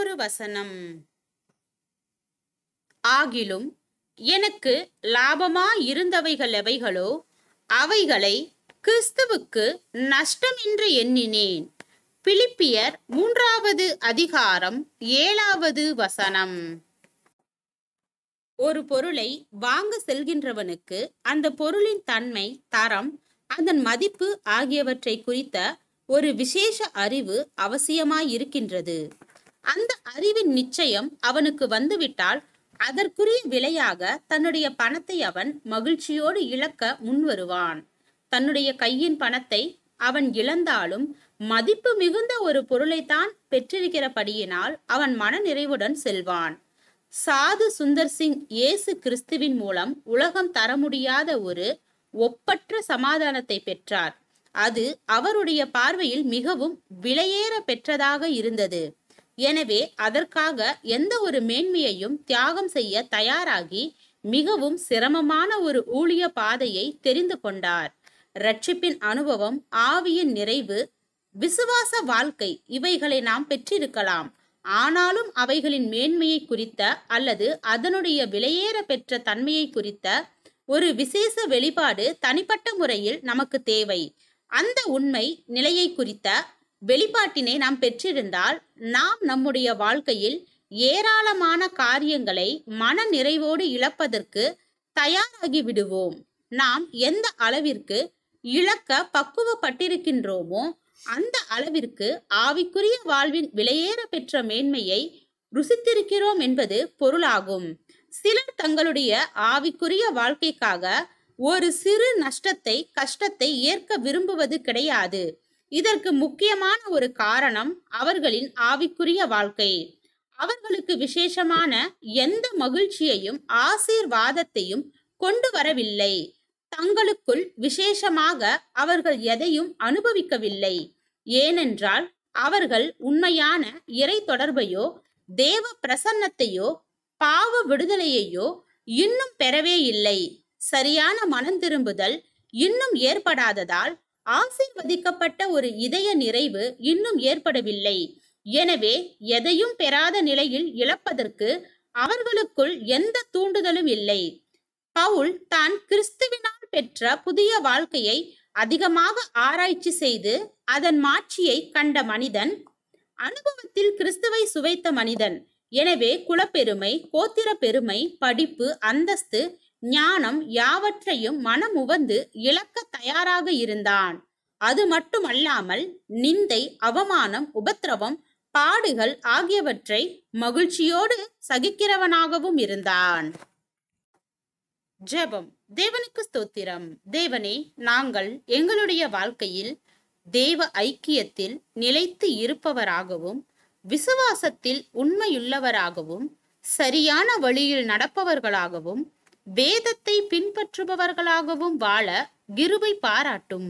ஒரு வசனம் ஆகிலும் எனக்கு லாபமா இருந்தவைகள் எவைகளோ அவைகளை கிறிஸ்துவுக்கு நஷ்டம் என்று எண்ணினேன் பிலிப்பியர் மூன்றாவது அதிகாரம் ஏழாவது வசனம் ஒரு பொருளை வாங்க செல்கின்றவனுக்கு அந்த பொருளின் தன்மை தரம் அதன் மதிப்பு ஆகியவற்றை குறித்த ஒரு விசேஷ அறிவு அவசியமாயிருக்கின்றது அந்த அறிவின் நிச்சயம் அவனுக்கு வந்துவிட்டால் அதற்குரிய விலையாக தன்னுடைய பணத்தை அவன் மகிழ்ச்சியோடு இழக்க முன்வருவான் தன்னுடைய கையின் பணத்தை அவன் இழந்தாலும் மதிப்பு மிகுந்த ஒரு பொருளைத்தான் பெற்றிருக்கிறபடியினால் அவன் மன நிறைவுடன் செல்வான் சாது சுந்தர் சிங் இயேசு கிறிஸ்துவின் மூலம் உலகம் தர முடியாத ஒரு ஒப்பற்ற சமாதானத்தை பெற்றார் அது அவருடைய பார்வையில் மிகவும் விலையேற பெற்றதாக இருந்தது எனவே அதற்காக எந்த ஒரு மேன்மையையும் தியாகம் செய்ய தயாராகி மிகவும் சிரமமான ஒரு ஊழிய பாதையை தெரிந்து கொண்டார் ரட்சிப்பின் அனுபவம் ஆவியின் நிறைவு விசுவாச வாழ்க்கை இவைகளை நாம் பெற்றிருக்கலாம் ஆனாலும் அவைகளின் மேன்மையை குறித்த அல்லது அதனுடைய விலையேற பெற்ற தன்மையை குறித்த ஒரு விசேஷ வெளிப்பாடு தனிப்பட்ட முறையில் நமக்கு தேவை அந்த உண்மை நிலையை குறித்த வெளிப்பாட்டினை நாம் பெற்றிருந்தால் நாம் நம்முடைய வாழ்க்கையில் ஏராளமான காரியங்களை மன நிறைவோடு இழப்பதற்கு தயாராகி விடுவோம் நாம் எந்த அளவிற்கு இழக்க பக்குவப்பட்டிருக்கின்றோமோ அந்த அளவிற்கு ஆவிக்குரிய வாழ்வின் விலையேற பெற்ற மேன்மையை ருசித்திருக்கிறோம் என்பது பொருளாகும் சிலர் தங்களுடைய ஆவிக்குரிய வாழ்க்கைக்காக ஒரு சிறு நஷ்டத்தை கஷ்டத்தை ஏற்க விரும்புவது கிடையாது இதற்கு முக்கியமான ஒரு காரணம் அவர்களின் ஆவிக்குரிய வாழ்க்கை அவர்களுக்கு விசேஷமான எந்த மகிழ்ச்சியையும் ஆசீர்வாதத்தையும் கொண்டு வரவில்லை தங்களுக்குள் விசேஷமாக அவர்கள் எதையும் அனுபவிக்கவில்லை ஏனென்றால் அவர்கள் உண்மையான இறை தொடர்பையோ தேவ பிரசன்னத்தையோ பாவ விடுதலையையோ இன்னும் பெறவே இல்லை சரியான மனம் திரும்புதல் இன்னும் ஏற்படாததால் ஆசீர்வதிக்கப்பட்ட ஒரு இதய நிறைவு இன்னும் ஏற்படவில்லை எனவே எதையும் பெறாத நிலையில் இழப்பதற்கு அவர்களுக்குள் எந்த தூண்டுதலும் இல்லை பவுல் தான் கிறிஸ்துவினால் பெற்ற புதிய வாழ்க்கையை அதிகமாக ஆராய்ச்சி செய்து அதன் மாட்சியை கண்ட மனிதன் அனுபவத்தில் கிறிஸ்துவை சுவைத்த மனிதன் எனவே குலப்பெருமை கோத்திர பெருமை படிப்பு அந்தஸ்து ஞானம் யாவற்றையும் மனமுவந்து இழக்க தயாராக இருந்தான் அது மட்டுமல்லாமல் நிந்தை அவமானம் உபத்திரவம் பாடுகள் ஆகியவற்றை மகிழ்ச்சியோடு சகிக்கிறவனாகவும் இருந்தான் ஜெபம் தேவனுக்கு ஸ்தோத்திரம் தேவனே நாங்கள் எங்களுடைய வாழ்க்கையில் தேவ ஐக்கியத்தில் நிலைத்து இருப்பவராகவும் விசுவாசத்தில் உண்மையுள்ளவராகவும் சரியான வழியில் நடப்பவர்களாகவும் வேதத்தை பின்பற்றுபவர்களாகவும் வாழ கிருபை பாராட்டும்